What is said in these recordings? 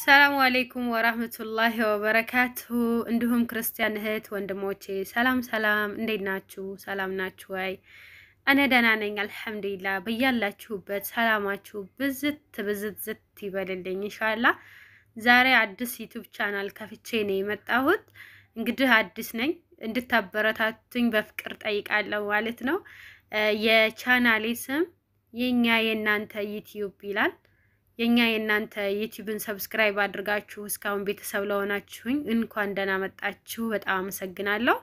ሰላሙ አሌይኩም ወራህመቱላሂ ወበረካቱ። እንዲሁም ክርስቲያን እህት ወንድሞቼ ሰላም ሰላም፣ እንዴት ናችሁ? ሰላም ናችሁ ወይ? እኔ ደህና ነኝ አልሐምዱሊላ። በያላችሁበት ሰላማችሁ ብዝት ብዝት ይበልልኝ እንሻላ። ዛሬ አዲስ ዩቱብ ቻናል ከፍቼ ነው የመጣሁት። እንግዲህ አዲስ ነኝ እንድታበረታቱኝ በፍቅር ጠይቃለሁ ማለት ነው። የቻናሌ ስም የኛ የእናንተ ዩትዩብ ይላል። የኛ የእናንተ ዩቲዩብን ሰብስክራይብ አድርጋችሁ እስካሁን ቤተሰብ ለሆናችሁኝ እንኳን ደህና መጣችሁ። በጣም አመሰግናለሁ።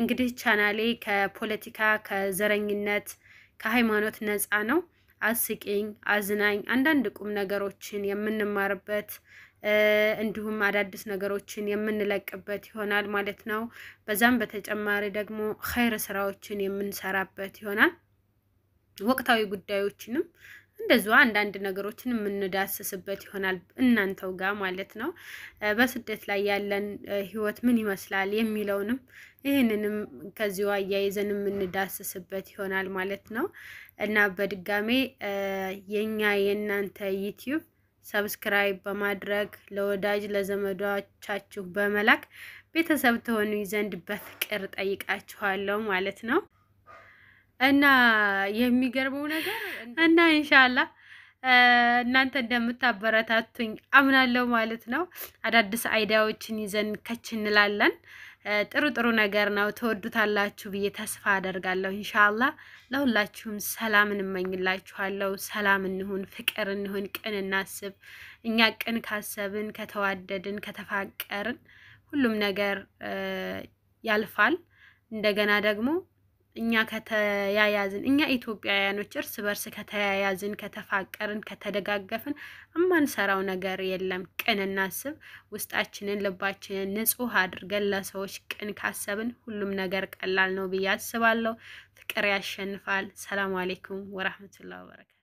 እንግዲህ ቻናሌ ከፖለቲካ ከዘረኝነት፣ ከሃይማኖት ነፃ ነው። አስቂኝ፣ አዝናኝ አንዳንድ ቁም ነገሮችን የምንማርበት እንዲሁም አዳዲስ ነገሮችን የምንለቅበት ይሆናል ማለት ነው። በዛም በተጨማሪ ደግሞ ኸይር ስራዎችን የምንሰራበት ይሆናል። ወቅታዊ ጉዳዮችንም እንደዚሁ አንዳንድ ነገሮችን የምንዳስስበት ይሆናል እናንተው ጋር ማለት ነው። በስደት ላይ ያለን ህይወት ምን ይመስላል የሚለውንም ይህንንም ከዚሁ አያይዘን የምንዳስስበት ይሆናል ማለት ነው እና በድጋሜ የኛ የእናንተ ዩቲዩብ ሰብስክራይብ በማድረግ ለወዳጅ ለዘመዶቻችሁ በመላክ ቤተሰብ ተሆኑ ዘንድ በፍቅር ጠይቃችኋለሁ ማለት ነው። እና የሚገርመው ነገር እና ኢንሻላ እናንተ እንደምታበረታቱኝ አምናለሁ ማለት ነው። አዳዲስ አይዲያዎችን ይዘን ከች እንላለን። ጥሩ ጥሩ ነገር ነው፣ ተወዱታላችሁ ብዬ ተስፋ አደርጋለሁ። ኢንሻላ ለሁላችሁም ሰላም እንመኝላችኋለሁ። ሰላም እንሁን፣ ፍቅር እንሁን፣ ቅን እናስብ። እኛ ቅን ካሰብን፣ ከተዋደድን፣ ከተፋቀርን ሁሉም ነገር ያልፋል። እንደገና ደግሞ እኛ ከተያያዝን እኛ ኢትዮጵያውያኖች እርስ በርስ ከተያያዝን፣ ከተፋቀርን፣ ከተደጋገፍን እማንሰራው ነገር የለም። ቅን እናስብ። ውስጣችንን ልባችንን ንጹሕ አድርገን ለሰዎች ቅን ካሰብን ሁሉም ነገር ቀላል ነው ብዬ አስባለሁ። ፍቅር ያሸንፋል። ሰላም አሌይኩም ወራህመቱላ ወበረካቱ